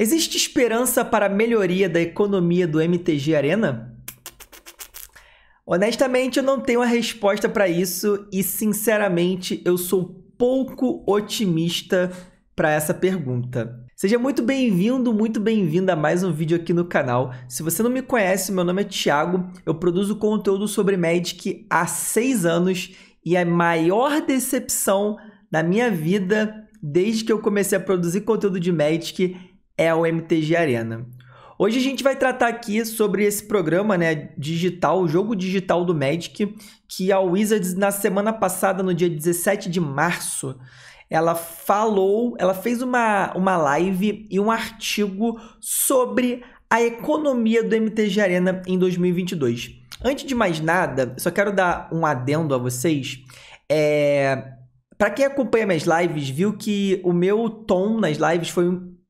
Existe esperança para a melhoria da economia do MTG Arena? Honestamente, eu não tenho a resposta para isso e, sinceramente, eu sou pouco otimista para essa pergunta. Seja muito bem-vindo, muito bem-vinda a mais um vídeo aqui no canal. Se você não me conhece, meu nome é Thiago, eu produzo conteúdo sobre Magic há seis anos e é a maior decepção da minha vida desde que eu comecei a produzir conteúdo de Magic é o MTG Arena. Hoje a gente vai tratar aqui sobre esse programa né, digital, o jogo digital do Magic, que a Wizards, na semana passada, no dia 17 de março, ela falou, ela fez uma, uma live e um artigo sobre a economia do MTG Arena em 2022. Antes de mais nada, só quero dar um adendo a vocês. É... Para quem acompanha minhas lives, viu que o meu tom nas lives foi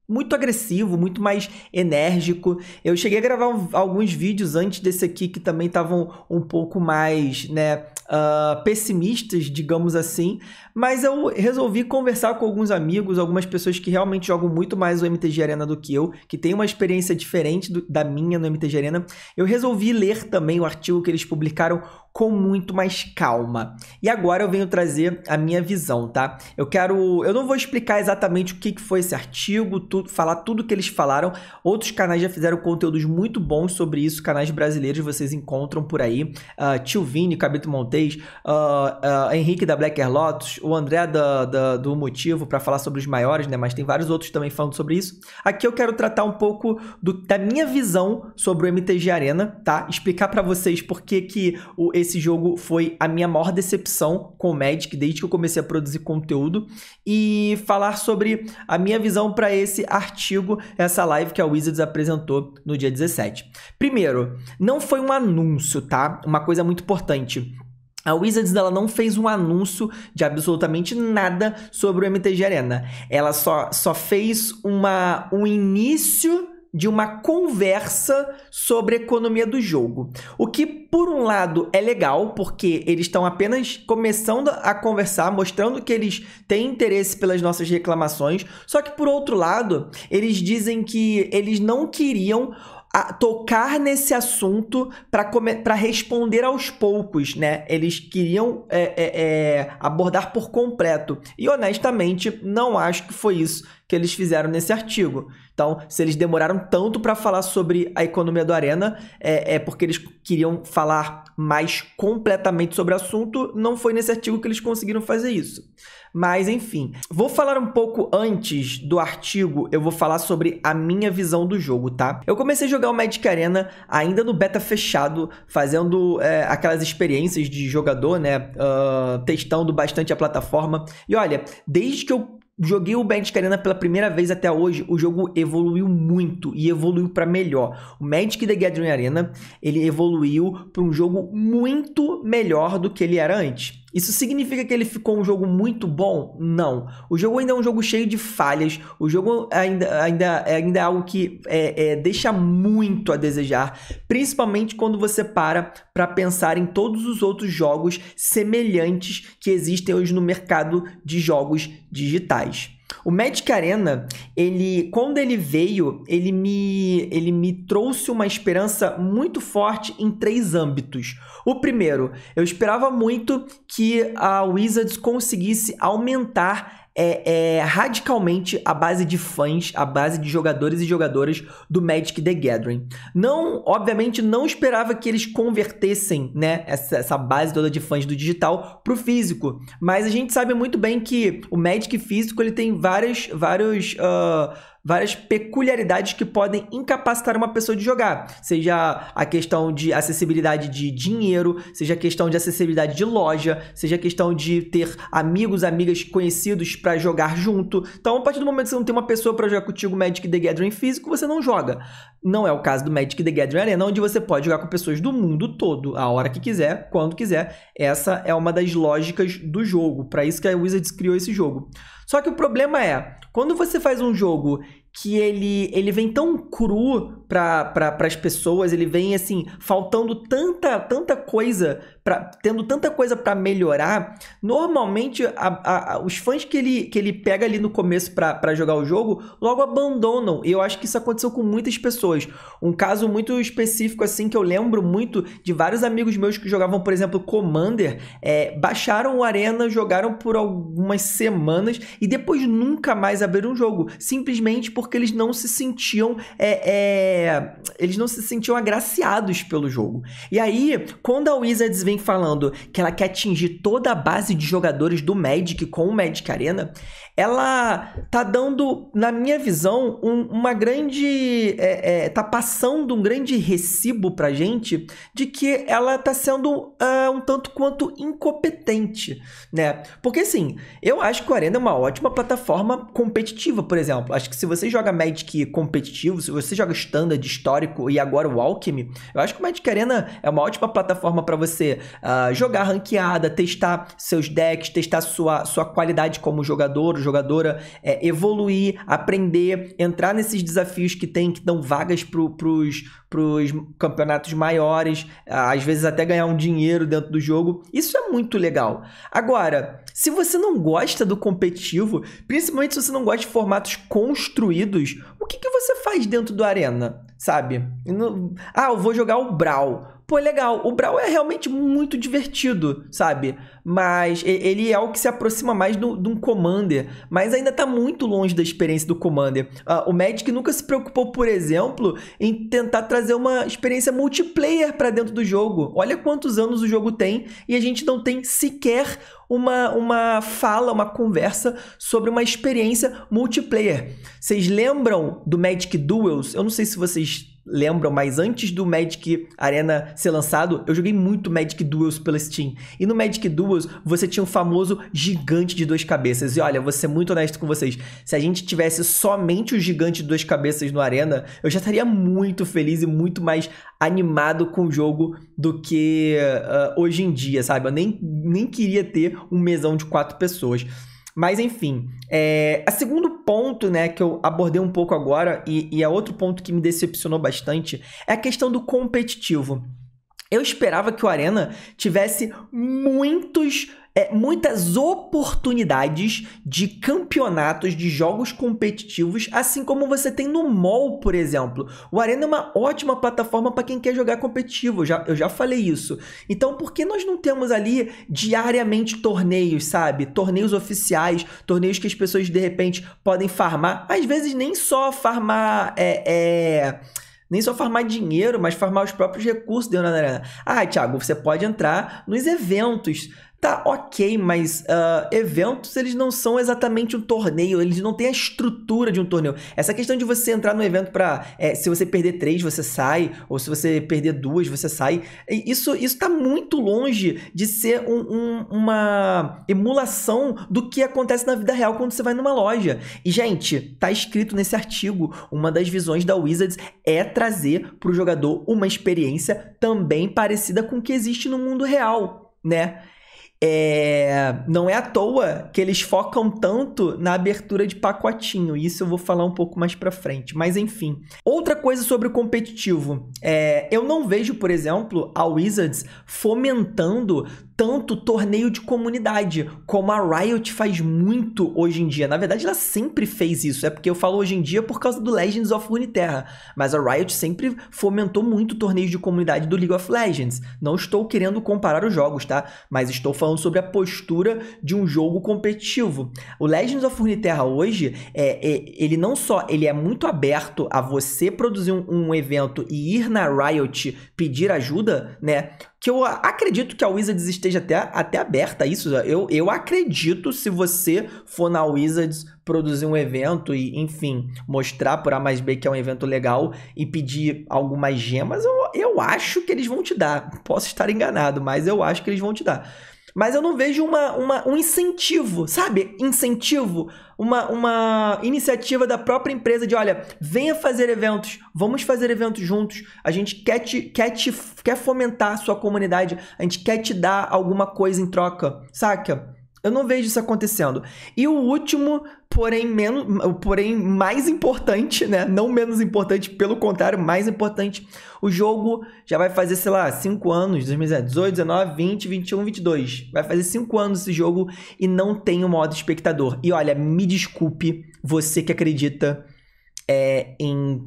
muito agressivo, muito mais enérgico. Eu cheguei a gravar um, alguns vídeos antes desse aqui que também estavam um pouco mais, né, uh, pessimistas, digamos assim, mas eu resolvi conversar com alguns amigos, algumas pessoas que realmente jogam muito mais o MTG Arena do que eu, que tem uma experiência diferente do, da minha no MTG Arena. Eu resolvi ler também o artigo que eles publicaram com muito mais calma. E agora eu venho trazer a minha visão, tá? Eu quero, eu não vou explicar exatamente o que foi esse artigo, falar tudo que eles falaram. Outros canais já fizeram conteúdos muito bons sobre isso, canais brasileiros vocês encontram por aí. Uh, Tio Vini, Cabito Monteiro Cortez, uh, uh, Henrique da Blacker Lotus, o André da, da do Motivo para falar sobre os maiores, né? Mas tem vários outros também falando sobre isso. Aqui eu quero tratar um pouco do, da minha visão sobre o MTG Arena, tá? Explicar para vocês por que, que o, esse jogo foi a minha maior decepção com o Magic desde que eu comecei a produzir conteúdo e falar sobre a minha visão para esse artigo, essa live que a Wizards apresentou no dia 17. Primeiro, não foi um anúncio, tá? Uma coisa muito importante. A Wizards dela não fez um anúncio de absolutamente nada sobre o MTG Arena. Ela só, só fez uma, um início de uma conversa sobre a economia do jogo. O que, por um lado, é legal, porque eles estão apenas começando a conversar, mostrando que eles têm interesse pelas nossas reclamações. Só que, por outro lado, eles dizem que eles não queriam a tocar nesse assunto para responder aos poucos, né? Eles queriam é, é, é, abordar por completo. E honestamente, não acho que foi isso que eles fizeram nesse artigo. Então, se eles demoraram tanto para falar sobre a economia do Arena, é, é, porque eles queriam falar mais completamente sobre o assunto. Não foi nesse artigo que eles conseguiram fazer isso. Mas, enfim. Vou falar um pouco antes do artigo, eu vou falar sobre a minha visão do jogo, tá? Eu comecei a jogar o Magic Arena ainda no beta fechado, fazendo é, aquelas experiências de jogador, né? Uh, testando bastante a plataforma. E olha, desde que eu Joguei o Magic Arena pela primeira vez até hoje, o jogo evoluiu muito e evoluiu para melhor. O Magic the Gathering Arena, ele evoluiu para um jogo muito melhor do que ele era antes. Isso significa que ele ficou um jogo muito bom? Não. O jogo ainda é um jogo cheio de falhas. O jogo ainda, ainda, é, ainda é algo que é, é, deixa muito a desejar, principalmente quando você para para pensar em todos os outros jogos semelhantes que existem hoje no mercado de jogos digitais. O Magic Arena, ele, quando ele veio, ele me, ele me trouxe uma esperança muito forte em três âmbitos. O primeiro, eu esperava muito que a Wizards conseguisse aumentar é, é, radicalmente a base de fãs, a base de jogadores e jogadoras do Magic the Gathering. Não, obviamente, não esperava que eles convertessem, né, essa, essa base toda de fãs do digital para o físico. Mas a gente sabe muito bem que o Magic físico ele tem várias, vários, uh, várias peculiaridades que podem incapacitar uma pessoa de jogar, seja a questão de acessibilidade de dinheiro, seja a questão de acessibilidade de loja, seja a questão de ter amigos, amigas, conhecidos para jogar junto. Então, a partir do momento que você não tem uma pessoa para jogar contigo Magic the Gathering físico, você não joga. Não é o caso do Magic the Gathering Arena, onde você pode jogar com pessoas do mundo todo, a hora que quiser, quando quiser. Essa é uma das lógicas do jogo, para isso que a Wizards criou esse jogo. Só que o problema é, quando você faz um jogo que ele, ele vem tão cru para pra, as pessoas, ele vem assim, faltando tanta, tanta coisa pra, tendo tanta coisa para melhorar, normalmente a, a, os fãs que ele, que ele pega ali no começo para jogar o jogo logo abandonam. E eu acho que isso aconteceu com muitas pessoas. Um caso muito específico, assim, que eu lembro muito de vários amigos meus que jogavam, por exemplo, Commander, é, baixaram o Arena, jogaram por algumas semanas e depois nunca mais abriram o jogo, simplesmente porque eles não se sentiam. É, é, eles não se sentiam agraciados pelo jogo. E aí, quando a Wizards vem falando que ela quer atingir toda a base de jogadores do Magic com o Magic Arena, ela tá dando, na minha visão, um, uma grande. É, é, tá passando um grande recibo pra gente de que ela tá sendo uh, um tanto quanto incompetente, né? Porque assim, eu acho que o Arena é uma ótima plataforma competitiva, por exemplo. Acho que se você joga Magic competitivo, se você joga Standard, histórico e agora o Alchemy, eu acho que o Magic Arena é uma ótima plataforma para você uh, jogar ranqueada, testar seus decks, testar sua, sua qualidade como jogador, jogadora, é, evoluir, aprender, entrar nesses desafios que tem, que dão vagas pro, pros, pros campeonatos maiores, ah, às vezes até ganhar um dinheiro dentro do jogo. Isso é muito legal. Agora, se você não gosta do competitivo, principalmente se você não gosta de formatos construídos, o que, que você faz dentro do Arena? Sabe? Ah, eu vou jogar o Brawl pô, é legal. O Brawl é realmente muito divertido, sabe? Mas ele é o que se aproxima mais de um Commander. Mas ainda tá muito longe da experiência do Commander. Uh, o Magic nunca se preocupou, por exemplo, em tentar trazer uma experiência multiplayer para dentro do jogo. Olha quantos anos o jogo tem e a gente não tem sequer uma, uma fala, uma conversa sobre uma experiência multiplayer. Vocês lembram do Magic Duels? Eu não sei se vocês lembram, mas antes do Magic Arena ser lançado, eu joguei muito Magic Duels pela Steam. E no Magic Duels, você tinha um famoso gigante de duas cabeças. E olha, vou ser muito honesto com vocês. Se a gente tivesse somente o gigante de duas cabeças no Arena, eu já estaria muito feliz e muito mais animado com o jogo do que uh, hoje em dia, sabe? Eu nem, nem queria ter um mesão de quatro pessoas. Mas enfim, é, a segundo ponto, né, que eu abordei um pouco agora e, e é outro ponto que me decepcionou bastante é a questão do competitivo. Eu esperava que o Arena tivesse muitos é, muitas oportunidades de campeonatos de jogos competitivos, assim como você tem no MOL, por exemplo. O Arena é uma ótima plataforma para quem quer jogar competitivo, eu já, eu já falei isso. Então, por que nós não temos ali diariamente torneios, sabe? Torneios oficiais, torneios que as pessoas de repente podem farmar. Às vezes, nem só farmar. é... é nem só farmar dinheiro, mas farmar os próprios recursos dentro da arena. Ah, Thiago, você pode entrar nos eventos Tá, ok, mas uh, eventos eles não são exatamente um torneio, eles não têm a estrutura de um torneio. Essa questão de você entrar num evento pra. É, se você perder três, você sai, ou se você perder duas, você sai. Isso, isso tá muito longe de ser um, um, uma emulação do que acontece na vida real quando você vai numa loja. E, gente, tá escrito nesse artigo: uma das visões da Wizards é trazer pro jogador uma experiência também parecida com o que existe no mundo real, né? É, não é à toa que eles focam tanto na abertura de pacotinho, isso eu vou falar um pouco mais para frente, mas enfim. Outra coisa sobre o competitivo, é, eu não vejo, por exemplo, a Wizards fomentando tanto torneio de comunidade, como a Riot faz muito hoje em dia. Na verdade, ela sempre fez isso. É porque eu falo hoje em dia por causa do Legends of Runeterra. Mas a Riot sempre fomentou muito torneios de comunidade do League of Legends. Não estou querendo comparar os jogos, tá? Mas estou falando sobre a postura de um jogo competitivo. O Legends of Runeterra hoje, é, é ele não só ele é muito aberto a você produzir um, um evento e ir na Riot pedir ajuda, né? que eu acredito que a Wizards esteja até, até aberta a isso. Eu, eu acredito se você for na Wizards produzir um evento e, enfim, mostrar por A mais B que é um evento legal e pedir algumas gemas, eu, eu acho que eles vão te dar. Posso estar enganado, mas eu acho que eles vão te dar. Mas eu não vejo uma, uma, um incentivo, sabe? Incentivo, uma, uma iniciativa da própria empresa de, olha, venha fazer eventos, vamos fazer eventos juntos, a gente quer, te, quer, te, quer fomentar a sua comunidade, a gente quer te dar alguma coisa em troca, saca? Eu não vejo isso acontecendo. E o último, porém menos, porém mais importante, né? Não menos importante, pelo contrário, mais importante. O jogo já vai fazer, sei lá, 5 anos, 2018, 19, 20, 21, 22. Vai fazer 5 anos esse jogo e não tem o modo espectador. E olha, me desculpe você que acredita é, em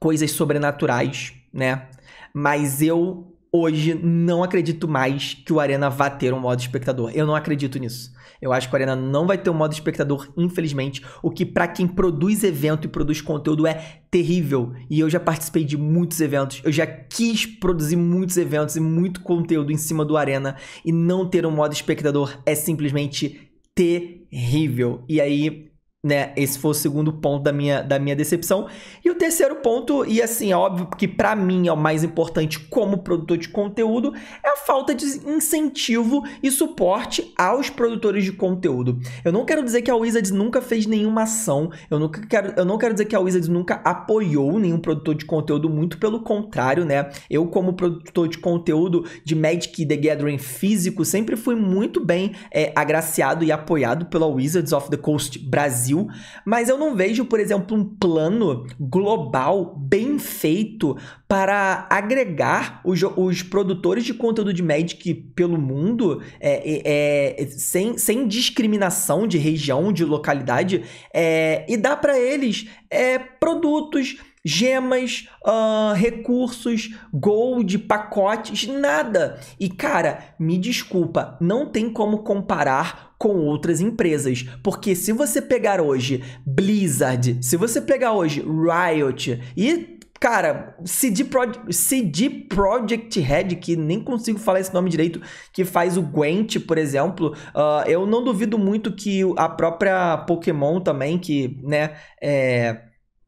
coisas sobrenaturais, né? Mas eu hoje não acredito mais que o Arena vá ter um modo espectador. Eu não acredito nisso. Eu acho que o Arena não vai ter um modo espectador, infelizmente, o que para quem produz evento e produz conteúdo é terrível. E eu já participei de muitos eventos, eu já quis produzir muitos eventos e muito conteúdo em cima do Arena e não ter um modo espectador é simplesmente terrível. E aí né? Esse foi o segundo ponto da minha, da minha decepção. E o terceiro ponto, e assim, é óbvio que para mim é o mais importante como produtor de conteúdo, é a falta de incentivo e suporte aos produtores de conteúdo. Eu não quero dizer que a Wizards nunca fez nenhuma ação, eu, nunca quero, eu não quero dizer que a Wizards nunca apoiou nenhum produtor de conteúdo, muito pelo contrário, né? Eu, como produtor de conteúdo de Magic The Gathering físico, sempre fui muito bem é, agraciado e apoiado pela Wizards of the Coast Brasil Brasil, mas eu não vejo, por exemplo, um plano global bem feito para agregar os, os produtores de conteúdo de Magic pelo mundo é, é, sem, sem discriminação de região, de localidade, é, e dar para eles é, produtos gemas, uh, recursos, gold, pacotes, nada. E cara, me desculpa, não tem como comparar com outras empresas, porque se você pegar hoje Blizzard, se você pegar hoje Riot e Cara, CD, Pro CD Project Red, que nem consigo falar esse nome direito, que faz o Gwent, por exemplo. Uh, eu não duvido muito que a própria Pokémon também, que, né, é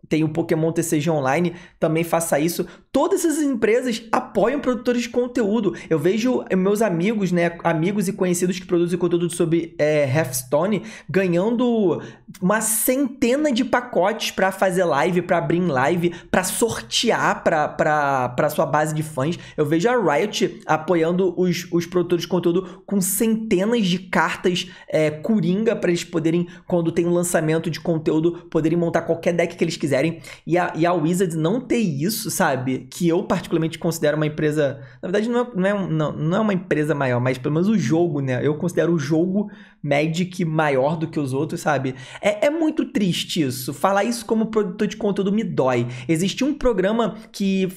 tem o Pokémon TCG Online, também faça isso. Todas essas empresas apoiam produtores de conteúdo. Eu vejo meus amigos, né, amigos e conhecidos que produzem conteúdo sobre é, Hearthstone, ganhando uma centena de pacotes para fazer live, para abrir live, para sortear para sua base de fãs. Eu vejo a Riot apoiando os, os produtores de conteúdo com centenas de cartas é, coringa para eles poderem, quando tem um lançamento de conteúdo, poderem montar qualquer deck que eles quiserem quiserem. E a, e a Wizards não ter isso, sabe? Que eu particularmente considero uma empresa. Na verdade, não é, não, é, não, não é uma empresa maior, mas pelo menos o jogo, né? Eu considero o jogo Magic maior do que os outros, sabe? É, é muito triste isso. Falar isso como produtor de conteúdo me dói. Existe um programa que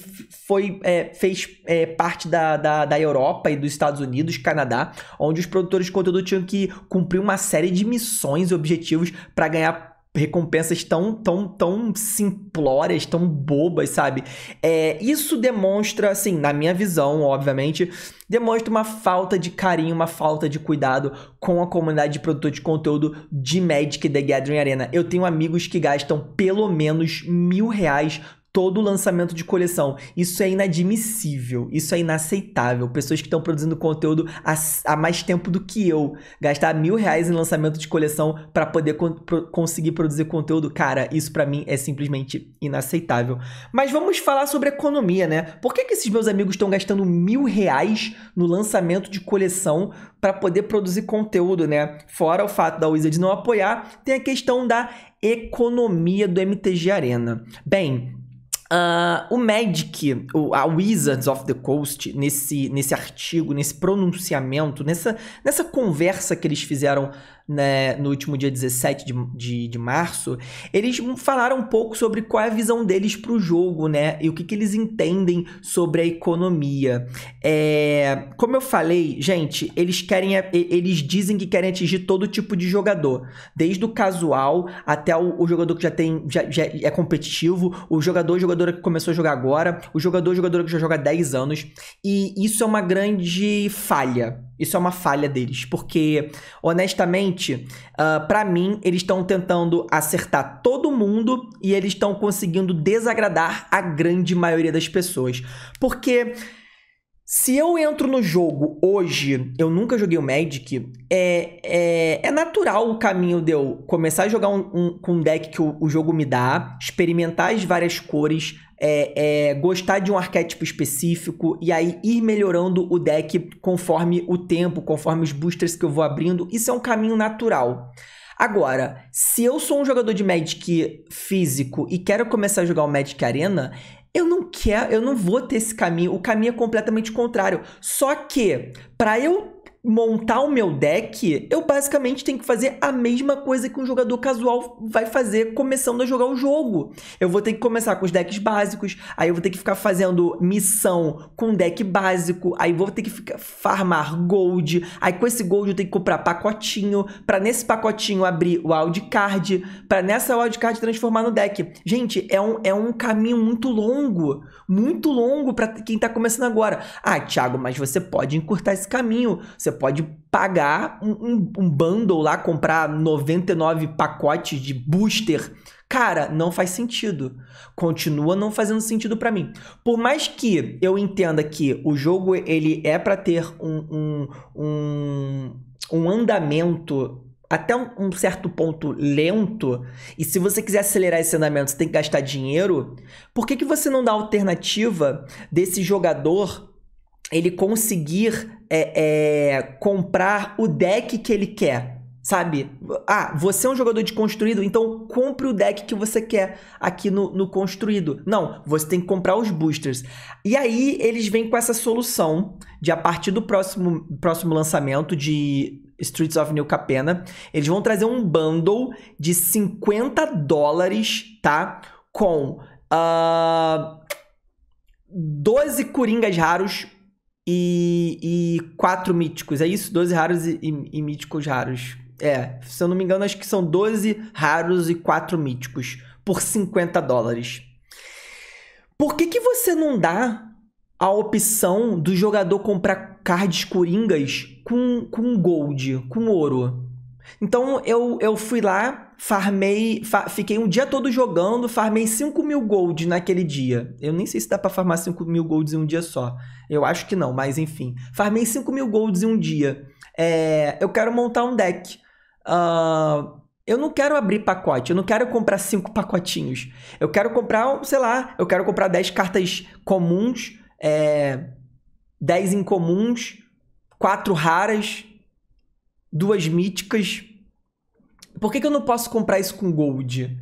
foi é, fez é, parte da, da, da Europa e dos Estados Unidos, Canadá, onde os produtores de conteúdo tinham que cumprir uma série de missões e objetivos para ganhar recompensas tão, tão, tão simplórias, tão bobas, sabe? É, isso demonstra, assim, na minha visão, obviamente, demonstra uma falta de carinho, uma falta de cuidado com a comunidade de de conteúdo de Magic the Gathering Arena. Eu tenho amigos que gastam pelo menos mil reais todo lançamento de coleção. Isso é inadmissível, isso é inaceitável. Pessoas que estão produzindo conteúdo há, há, mais tempo do que eu, gastar mil reais em lançamento de coleção para poder con pro conseguir produzir conteúdo, cara, isso para mim é simplesmente inaceitável. Mas vamos falar sobre economia, né? Por que, que esses meus amigos estão gastando mil reais no lançamento de coleção para poder produzir conteúdo, né? Fora o fato da Wizards não apoiar, tem a questão da economia do MTG Arena. Bem, Uh, o Magic, o, a Wizards of the Coast, nesse, nesse artigo, nesse pronunciamento, nessa, nessa conversa que eles fizeram né, no último dia 17 de, de, de, março, eles falaram um pouco sobre qual é a visão deles para o jogo, né? E o que, que eles entendem sobre a economia. É, como eu falei, gente, eles querem. Eles dizem que querem atingir todo tipo de jogador. Desde o casual até o, o jogador que já tem. Já, já, é competitivo, o jogador, jogadora que começou a jogar agora, o jogador, jogadora que já joga há 10 anos. E isso é uma grande falha isso é uma falha deles, porque honestamente, uh, ah, para mim, eles estão tentando acertar todo mundo e eles estão conseguindo desagradar a grande maioria das pessoas. Porque se eu entro no jogo hoje, eu nunca joguei o Magic, é, é, é natural o caminho de eu começar a jogar um, um com um deck que o, o, jogo me dá, experimentar as várias cores, é, é, gostar de um arquétipo específico e aí ir melhorando o deck conforme o tempo, conforme os boosters que eu vou abrindo. Isso é um caminho natural. Agora, se eu sou um jogador de Magic físico e quero começar a jogar o Magic Arena, eu não quero, eu não vou ter esse caminho. O caminho é completamente contrário. Só que para eu montar o meu deck, eu basicamente tenho que fazer a mesma coisa que um jogador casual vai fazer começando a jogar o jogo. Eu vou ter que começar com os decks básicos, aí eu vou ter que ficar fazendo missão com deck básico, aí vou ter que ficar farmar gold, aí com esse gold eu tenho que comprar pacotinho, para nesse pacotinho abrir o wildcard, para nessa wildcard transformar no deck. Gente, é um, é um caminho muito longo, muito longo para quem tá começando agora. Ah, Thiago, mas você pode encurtar esse caminho. Você você pode pagar um, um, um bundle lá, comprar 99 pacotes de booster. Cara, não faz sentido. Continua não fazendo sentido para mim. Por mais que eu entenda que o jogo ele é para ter um, um, um, um andamento até um, certo ponto lento, e se você quiser acelerar esse andamento, você tem que gastar dinheiro, por que, que você não dá alternativa desse jogador ele conseguir é, é, comprar o deck que ele quer. Sabe? Ah, você é um jogador de construído, então compre o deck que você quer aqui no, no construído. Não, você tem que comprar os boosters. E aí eles vêm com essa solução de a partir do próximo, próximo lançamento de Streets of New Capena, eles vão trazer um bundle de 50 dólares, tá? Com uh, ah, 12 coringas raros e, e quatro míticos. É isso? 12 raros e, e, e, míticos raros. É, se eu não me engano, acho que são 12 raros e quatro míticos por 50 dólares. Por que, que você não dá a opção do jogador comprar cards coringas com, com gold, com ouro? Então eu, eu fui lá, farmei, fa fiquei um dia todo jogando, farmei 5 mil golds naquele dia. Eu nem sei se dá para farmar 5 mil golds em um dia só. Eu acho que não, mas enfim. Farmei 5 mil golds em um dia. É, eu quero montar um deck. Uh, eu não quero abrir pacote, eu não quero comprar cinco pacotinhos. Eu quero comprar, sei lá, eu quero comprar 10 cartas comuns, é, 10 incomuns, 4 raras, duas míticas. Por que, que eu não posso comprar isso com gold?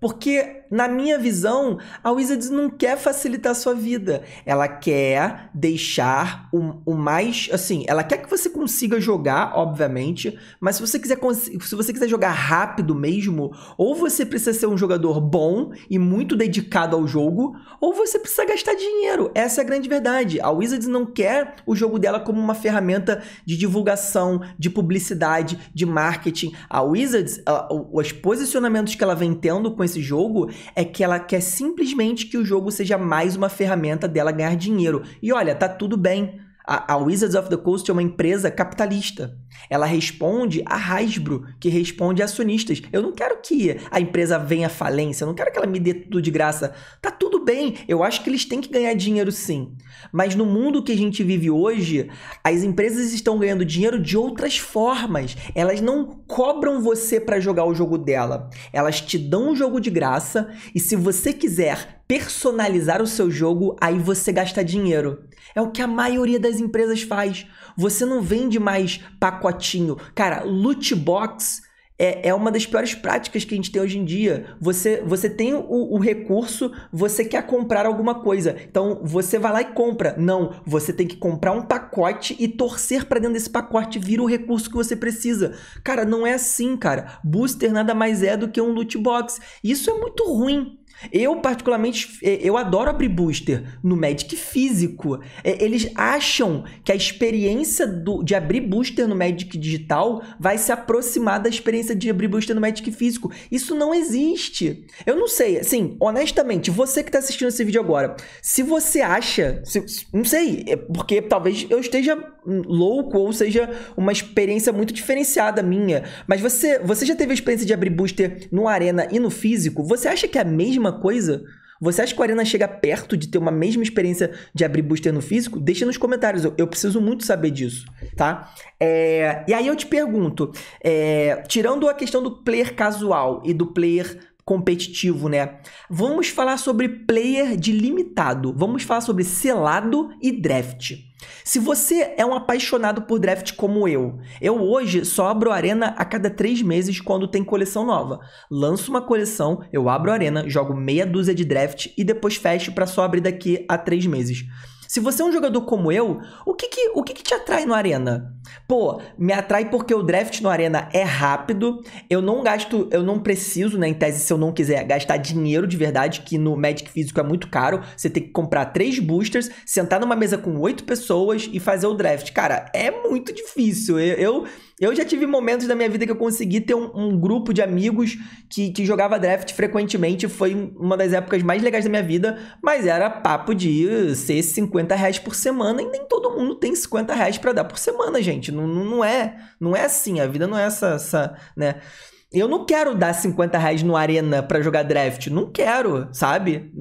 Porque na minha visão, a Wizards não quer facilitar a sua vida. Ela quer deixar o, o mais. Assim, ela quer que você consiga jogar, obviamente, mas se você, quiser, se você quiser jogar rápido mesmo, ou você precisa ser um jogador bom e muito dedicado ao jogo, ou você precisa gastar dinheiro. Essa é a grande verdade. A Wizards não quer o jogo dela como uma ferramenta de divulgação, de publicidade, de marketing. A Wizards, a, os posicionamentos que ela vem tendo com esse jogo é que ela quer simplesmente que o jogo seja mais uma ferramenta dela ganhar dinheiro. E olha, tá tudo bem. A, Wizards of the Coast é uma empresa capitalista. Ela responde a Hasbro, que responde a acionistas. Eu não quero que a empresa venha à falência, eu não quero que ela me dê tudo de graça. Tá tudo bem, eu acho que eles têm que ganhar dinheiro sim. Mas no mundo que a gente vive hoje, as empresas estão ganhando dinheiro de outras formas. Elas não cobram você para jogar o jogo dela. Elas te dão um jogo de graça e se você quiser personalizar o seu jogo, aí você gasta dinheiro. É o que a maioria das empresas faz. Você não vende mais pacotinho. Cara, loot box é, é uma das piores práticas que a gente tem hoje em dia. Você, você tem o, o, recurso, você quer comprar alguma coisa. Então você vai lá e compra. Não, você tem que comprar um pacote e torcer para dentro desse pacote vir o recurso que você precisa. Cara, não é assim, cara. Booster nada mais é do que um loot box. Isso é muito ruim. Eu, particularmente, é, eu adoro abrir booster no Magic físico. É, eles acham que a experiência do, de abrir booster no Magic digital vai se aproximar da experiência de abrir booster no Magic físico. Isso não existe. Eu não sei, assim, honestamente, você que está assistindo esse vídeo agora, se você acha. Se, não sei, é porque talvez eu esteja louco ou seja uma experiência muito diferenciada minha. Mas você, você já teve a experiência de abrir booster no Arena e no físico? Você acha que é a mesma coisa? Você acha que o Arena chega perto de ter uma mesma experiência de abrir booster no físico? Deixa nos comentários, eu, eu preciso muito saber disso, tá? É, e aí eu te pergunto, é, tirando a questão do player casual e do player competitivo, né? Vamos falar sobre player limitado. vamos falar sobre selado e draft. Se você é um apaixonado por draft como eu, eu hoje só abro arena a cada três meses quando tem coleção nova. Lanço uma coleção, eu abro arena, jogo meia dúzia de draft e depois fecho para só abrir daqui a três meses. Se você é um jogador como eu, o que que, o que, que te atrai no Arena? Pô, me atrai porque o draft no Arena é rápido, eu não gasto, eu não preciso, né, em tese, se eu não quiser gastar dinheiro de verdade, que no Magic físico é muito caro, você tem que comprar três boosters, sentar numa mesa com oito pessoas e fazer o draft. Cara, é muito difícil. eu, eu eu já tive momentos da minha vida que eu consegui ter um, um grupo de amigos que, que jogava draft frequentemente. Foi uma das épocas mais legais da minha vida, mas era papo de ser 50 reais por semana e nem todo mundo tem 50 reais pra dar por semana, gente. Não, não é não é assim, a vida não é essa, essa né? Eu não quero dar 50 reais no Arena para jogar draft. Não quero, sabe?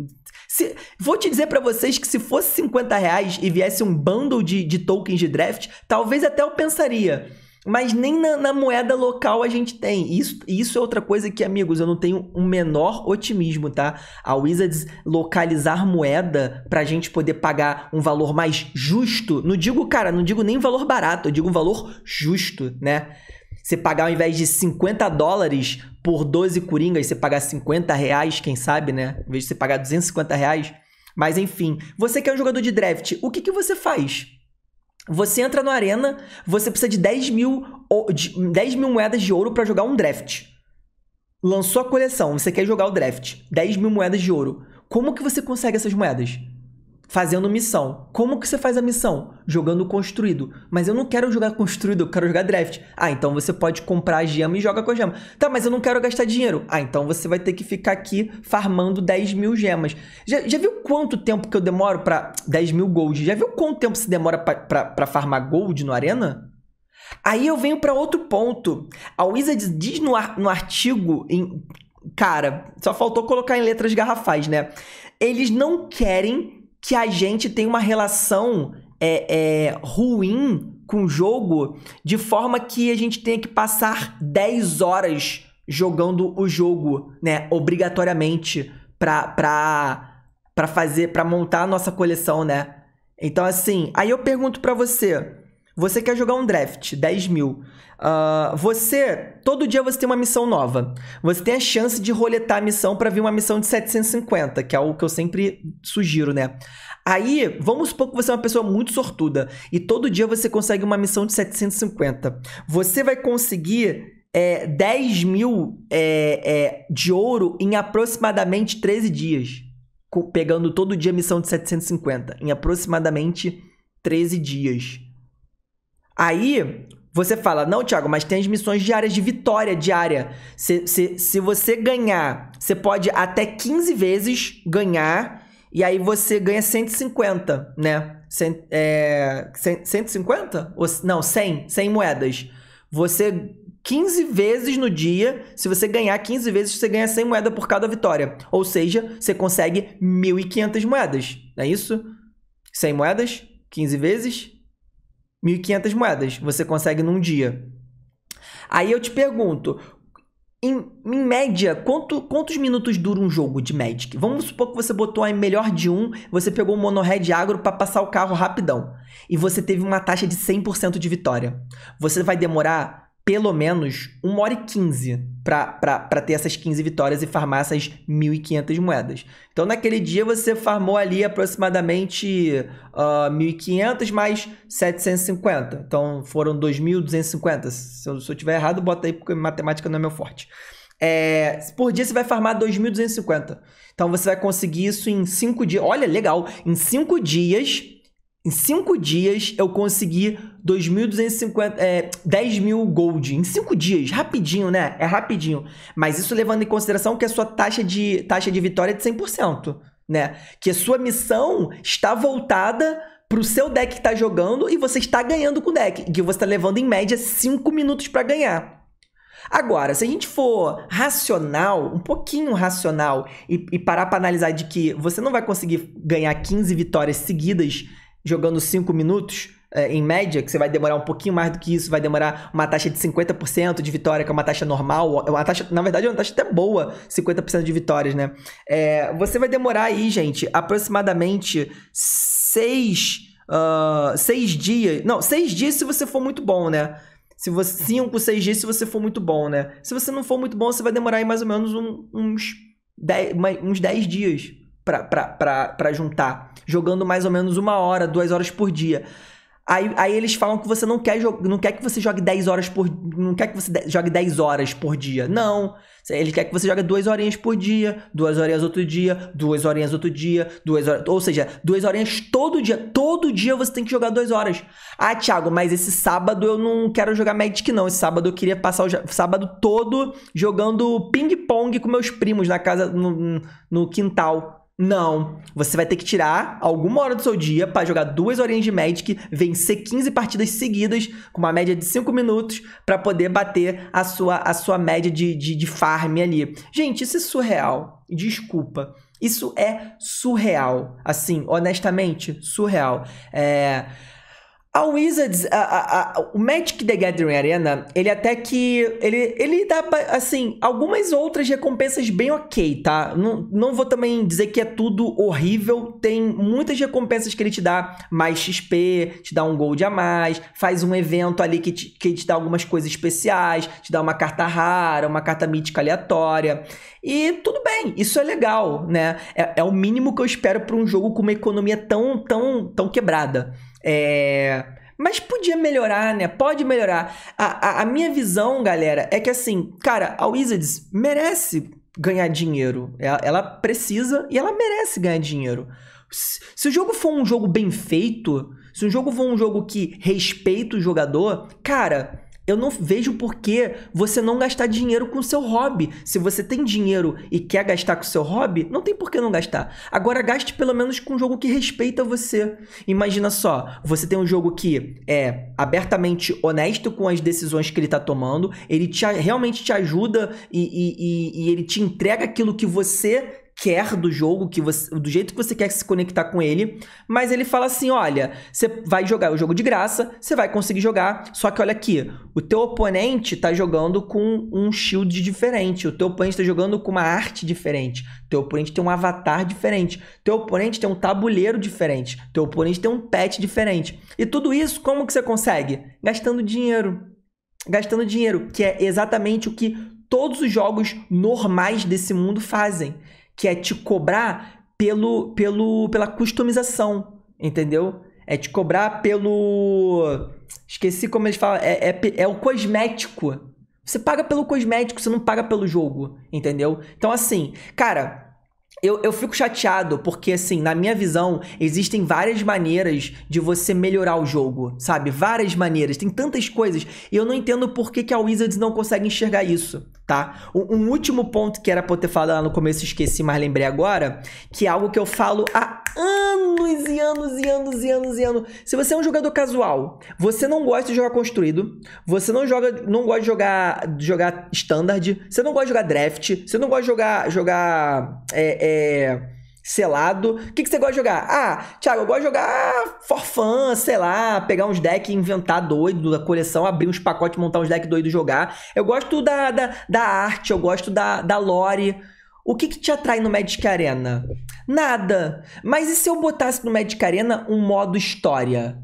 Se, vou te dizer para vocês que se fosse 50 reais e viesse um bundle de, de tokens de draft, talvez até eu pensaria mas nem na, na, moeda local a gente tem. Isso, isso é outra coisa que, amigos, eu não tenho um menor otimismo, tá? A Wizards localizar moeda pra gente poder pagar um valor mais justo. Não digo, cara, não digo nem valor barato, eu digo um valor justo, né? Você pagar ao invés de 50 dólares por 12 coringas, você pagar 50 reais, quem sabe, né? Em vez de você pagar 250 reais. Mas enfim, você que é um jogador de draft, o que, que você faz? Você entra na arena, você precisa de 10 mil, 10 mil moedas de ouro para jogar um draft. Lançou a coleção, você quer jogar o draft. 10 mil moedas de ouro. Como que você consegue essas moedas? fazendo missão. Como que você faz a missão? Jogando construído. Mas eu não quero jogar construído, eu quero jogar draft. Ah, então você pode comprar a gema e joga com a gema. Tá, mas eu não quero gastar dinheiro. Ah, então você vai ter que ficar aqui farmando 10 mil gemas. Já, já viu quanto tempo que eu demoro para 10 mil gold? Já viu quanto tempo se demora para farmar gold no arena? Aí eu venho para outro ponto. A Wizard diz no, ar, no artigo, em, cara, só faltou colocar em letras garrafais, né? Eles não querem que a gente tem uma relação é, é, ruim com o jogo, de forma que a gente tenha que passar 10 horas jogando o jogo, né, obrigatoriamente, pra, pra, pra fazer, pra montar a nossa coleção, né? Então, assim, aí eu pergunto para você, você quer jogar um draft, 10 mil. Uh, você, todo dia você tem uma missão nova. Você tem a chance de roletar a missão para vir uma missão de 750, que é o que eu sempre sugiro, né? Aí, vamos supor que você é uma pessoa muito sortuda e todo dia você consegue uma missão de 750. Você vai conseguir é, 10 mil é, é, de ouro em aproximadamente 13 dias, pegando todo dia a missão de 750, em aproximadamente 13 dias. Aí você fala, não, Thiago, mas tem as missões diárias de vitória diária. Se, se, se você ganhar, você pode até 15 vezes ganhar, e aí você ganha 150, né? Cent, é, 150? Ou, não, 100, 100 moedas. Você 15 vezes no dia. Se você ganhar 15 vezes, você ganha 100 moedas por cada vitória. Ou seja, você consegue 1.500 moedas. Não é isso? 100 moedas, 15 vezes. 1.500 moedas você consegue num dia. Aí eu te pergunto, em, em média, quanto, quantos minutos dura um jogo de Magic? Vamos supor que você botou a melhor de um, você pegou o um monohead agro para passar o carro rapidão. E você teve uma taxa de 100% de vitória. Você vai demorar pelo menos 1 hora e 15 para ter essas 15 vitórias e farmar essas 1.500 moedas. Então naquele dia você farmou ali aproximadamente uh, ah, 1.500 mais 750. Então foram 2.250. Se eu, se eu tiver errado, bota aí porque matemática não é meu forte. É, por dia você vai farmar 2.250. Então você vai conseguir isso em 5 dias. Olha, legal! Em 5 dias, em 5 dias eu consegui 2.250, é, 10 mil gold em 5 dias, rapidinho, né? É rapidinho. Mas isso levando em consideração que a sua taxa de, taxa de vitória é de 100%, né? Que a sua missão está voltada pro seu deck que tá jogando e você está ganhando com o deck, que você está levando em média 5 minutos para ganhar. Agora, se a gente for racional, um pouquinho racional, e, e parar para analisar de que você não vai conseguir ganhar 15 vitórias seguidas jogando 5 minutos, é, em média, que você vai demorar um pouquinho mais do que isso, vai demorar uma taxa de 50% de vitória, que é uma taxa normal, é uma taxa, na verdade é uma taxa até boa, 50% de vitórias, né? É, você vai demorar aí, gente, aproximadamente 6 uh, ah, seis dias, não, 6 dias se você for muito bom, né? Se você, 5, dias se você for muito bom, né? Se você não for muito bom, você vai demorar aí mais ou menos um, uns 10, uns dias para juntar, jogando mais ou menos uma hora, duas horas por dia. Aí, aí eles falam que você não quer, não quer que você jogue 10 horas por não quer que você jogue 10 horas por dia. Não. Ele quer que você jogue duas horinhas por dia, duas horinhas outro dia, duas horinhas outro dia, duas horas, ou seja, duas horinhas todo dia, todo dia você tem que jogar duas horas. Ah, Thiago, mas esse sábado eu não quero jogar Magic não. Esse sábado eu queria passar o sábado todo jogando ping pong com meus primos na casa no, no quintal. Não. Você vai ter que tirar alguma hora do seu dia para jogar duas horinhas de Magic, vencer 15 partidas seguidas, com uma média de 5 minutos, para poder bater a sua, a sua média de, de, de farm ali. Gente, isso é surreal. Desculpa. Isso é surreal. Assim, honestamente, surreal. É. A Wizards, a, a, a, o Magic The Gathering Arena, ele até que. Ele, ele dá, assim, algumas outras recompensas bem ok, tá? Não, não vou também dizer que é tudo horrível. Tem muitas recompensas que ele te dá mais XP, te dá um gold a mais, faz um evento ali que te, que te dá algumas coisas especiais, te dá uma carta rara, uma carta mítica aleatória. E tudo bem, isso é legal, né? É, é o mínimo que eu espero para um jogo com uma economia tão, tão, tão quebrada. É... Mas podia melhorar, né? Pode melhorar. A, a, a, minha visão, galera, é que assim, cara, a Wizards merece ganhar dinheiro. Ela, ela precisa e ela merece ganhar dinheiro. Se, se o jogo for um jogo bem feito, se o jogo for um jogo que respeita o jogador, cara, eu não vejo por que você não gastar dinheiro com o seu hobby. Se você tem dinheiro e quer gastar com o seu hobby, não tem por que não gastar. Agora gaste pelo menos com um jogo que respeita você. Imagina só, você tem um jogo que é abertamente honesto com as decisões que ele está tomando, ele te, realmente te ajuda e, e, e, e ele te entrega aquilo que você quer do jogo, que você, do jeito que você quer se conectar com ele, mas ele fala assim, olha, você vai jogar o jogo de graça, você vai conseguir jogar, só que olha aqui, o teu oponente tá jogando com um shield diferente, o teu oponente tá jogando com uma arte diferente, teu oponente tem um avatar diferente, teu oponente tem um tabuleiro diferente, teu oponente tem um pet diferente. E tudo isso como que você consegue? Gastando dinheiro. Gastando dinheiro, que é exatamente o que todos os jogos normais desse mundo fazem que é te cobrar pelo, pelo pela customização, entendeu? É te cobrar pelo. Esqueci como eles falam. É, é, é o cosmético. Você paga pelo cosmético, você não paga pelo jogo, entendeu? Então, assim, cara, eu, eu fico chateado porque, assim, na minha visão, existem várias maneiras de você melhorar o jogo, sabe? Várias maneiras, tem tantas coisas. E eu não entendo por que, que a Wizards não consegue enxergar isso, tá? Um, um último ponto que era pra eu ter falado lá no começo, esqueci, mas lembrei agora, que é algo que eu falo há anos e anos e anos e anos e anos. Se você é um jogador casual, você não gosta de jogar construído, você não joga, não gosta de jogar, de jogar standard, você não gosta de jogar draft, você não gosta de jogar, jogar é, é, selado. O que, que você gosta de jogar? Ah, Thiago, eu gosto de jogar forfã, sei lá, pegar uns decks, inventar doido da coleção, abrir uns pacotes, montar uns decks doido e jogar. Eu gosto da, da, da arte, eu gosto da, da lore. O que, que te atrai no Magic Arena? Nada. Mas e se eu botasse no Magic Arena um modo história?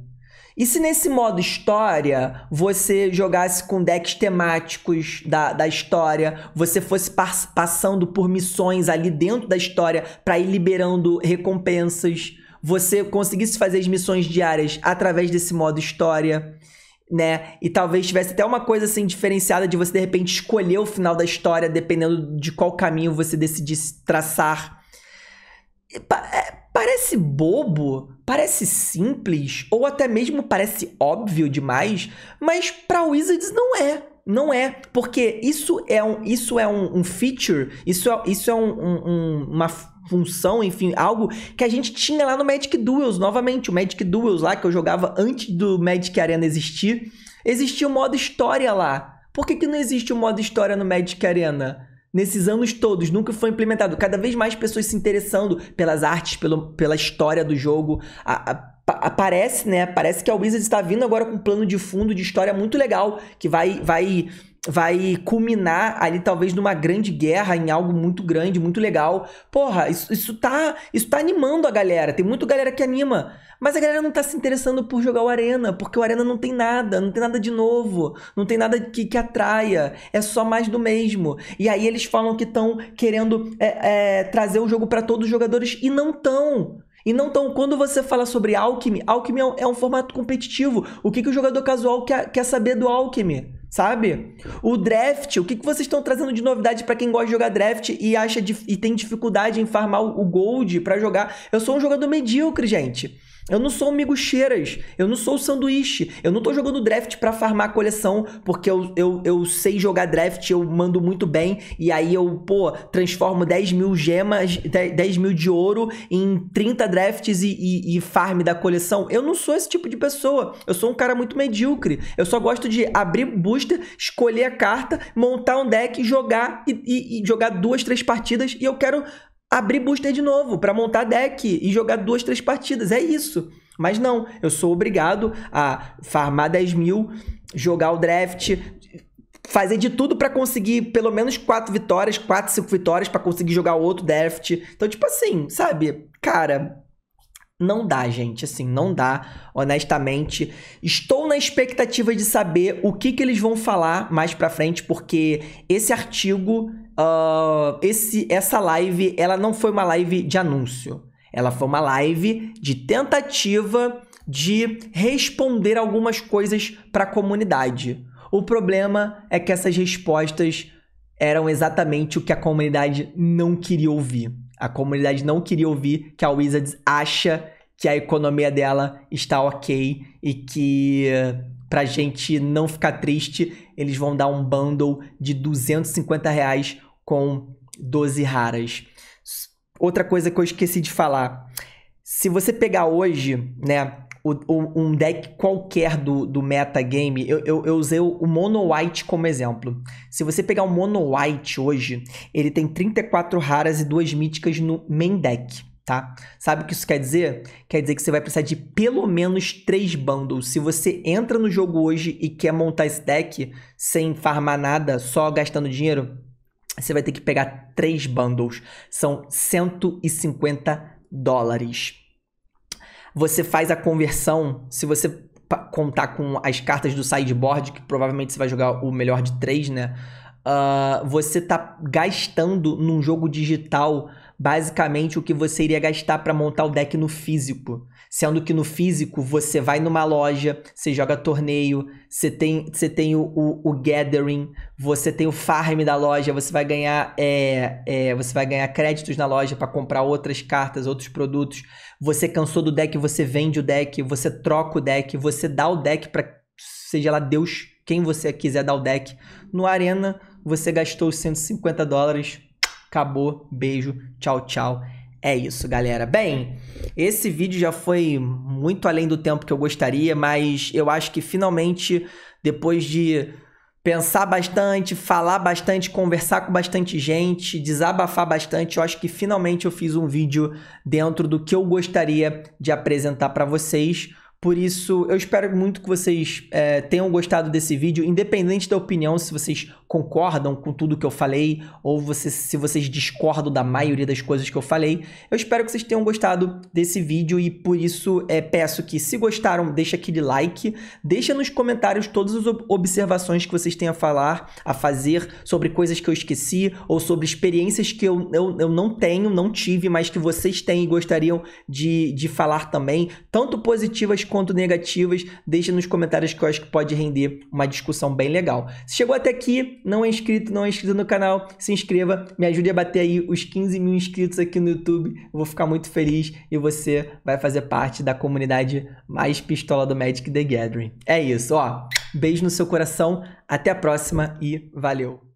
E se nesse modo história você jogasse com decks temáticos da, da história, você fosse pass passando por missões ali dentro da história para ir liberando recompensas, você conseguisse fazer as missões diárias através desse modo história? né? E talvez tivesse até uma coisa assim diferenciada de você de repente escolher o final da história dependendo de qual caminho você decidisse traçar. Pa é, parece bobo, parece simples ou até mesmo parece óbvio demais, mas para Wizards não é. Não é, porque isso é um, isso é um, um feature, isso é, isso é um, um, uma função, enfim, algo que a gente tinha lá no Magic Duels, novamente, o Magic Duels lá que eu jogava antes do Magic Arena existir, existia o modo história lá. Por que, que não existe o modo história no Magic Arena? nesses anos todos, nunca foi implementado. Cada vez mais pessoas se interessando pelas artes, pelo, pela história do jogo. A, a, aparece, né? Parece que a Wizards está vindo agora com um plano de fundo de história muito legal, que vai, vai vai culminar ali talvez numa grande guerra, em algo muito grande, muito legal. Porra, isso, isso tá, isso tá animando a galera. Tem muita galera que anima, mas a galera não tá se interessando por jogar o Arena, porque o Arena não tem nada, não tem nada de novo, não tem nada que, que atraia, é só mais do mesmo. E aí eles falam que estão querendo é, é, trazer o jogo para todos os jogadores e não tão. E não tão, quando você fala sobre Alchemy, Alchemy é um, é um formato competitivo. O que, que o jogador casual quer, quer saber do Alchemy? sabe? O draft, o que, que vocês estão trazendo de novidade para quem gosta de jogar draft e acha e tem dificuldade em farmar o gold para jogar? Eu sou um jogador medíocre, gente. Eu não sou o Migo Cheiras, eu não sou o Sanduíche, eu não tô jogando draft para farmar a coleção, porque eu, eu, eu sei jogar draft, eu mando muito bem, e aí eu, pô, transformo 10 mil gemas, 10, mil de ouro em 30 drafts e, e, e farm da coleção. Eu não sou esse tipo de pessoa, eu sou um cara muito medíocre, eu só gosto de abrir booster, escolher a carta, montar um deck, jogar e, e, e jogar duas, três partidas, e eu quero abrir booster de novo para montar deck e jogar duas, três partidas. É isso. Mas não, eu sou obrigado a farmar 10 mil, jogar o draft, fazer de tudo para conseguir pelo menos quatro vitórias, quatro, cinco vitórias para conseguir jogar outro draft. Então, tipo assim, sabe? Cara, não dá, gente, assim, não dá, honestamente. Estou na expectativa de saber o que, que eles vão falar mais pra frente, porque esse artigo, uh, esse, essa live, ela não foi uma live de anúncio. Ela foi uma live de tentativa de responder algumas coisas para a comunidade. O problema é que essas respostas eram exatamente o que a comunidade não queria ouvir. A comunidade não queria ouvir que a Wizards acha que a economia dela está ok e que pra gente não ficar triste, eles vão dar um bundle de 250 reais com 12 raras. Outra coisa que eu esqueci de falar. Se você pegar hoje, né, o, o, um deck qualquer do, do metagame, eu, eu, eu, usei o Mono White como exemplo. Se você pegar o Mono White hoje, ele tem 34 raras e duas míticas no main deck. Tá? Sabe o que isso quer dizer? Quer dizer que você vai precisar de pelo menos três bundles. Se você entra no jogo hoje e quer montar esse deck sem farmar nada, só gastando dinheiro, você vai ter que pegar três bundles. São 150 dólares você faz a conversão, se você contar com as cartas do sideboard, que provavelmente você vai jogar o melhor de três, né? Uh, você tá gastando num jogo digital basicamente o que você iria gastar para montar o deck no físico. Sendo que no físico você vai numa loja, você joga torneio, você tem, você tem o, o, o gathering, você tem o farm da loja, você vai ganhar é, é, você vai ganhar créditos na loja para comprar outras cartas, outros produtos. Você cansou do deck, você vende o deck, você troca o deck, você dá o deck para seja lá Deus quem você quiser dar o deck. No Arena você gastou 150 dólares Acabou. Beijo. Tchau, tchau. É isso, galera. Bem, esse vídeo já foi muito além do tempo que eu gostaria, mas eu acho que finalmente, depois de pensar bastante, falar bastante, conversar com bastante gente, desabafar bastante. Eu acho que finalmente eu fiz um vídeo dentro do que eu gostaria de apresentar para vocês. Por isso, eu espero muito que vocês é, tenham gostado desse vídeo, independente da opinião, se vocês concordam com tudo que eu falei ou você, se vocês discordam da maioria das coisas que eu falei. Eu espero que vocês tenham gostado desse vídeo e por isso é, peço que, se gostaram, deixa aquele like, deixa nos comentários todas as observações que vocês têm a falar, a fazer sobre coisas que eu esqueci ou sobre experiências que eu, eu, eu não tenho, não tive, mas que vocês têm e gostariam de, de falar também, tanto positivas quanto negativas, deixa nos comentários que eu acho que pode render uma discussão bem legal. Se chegou até aqui, não é inscrito, não é inscrito no canal, se inscreva, me ajude a bater aí os 15 mil inscritos aqui no YouTube. Eu vou ficar muito feliz e você vai fazer parte da comunidade mais pistola do Magic The Gathering. É isso, ó. Beijo no seu coração, até a próxima e valeu!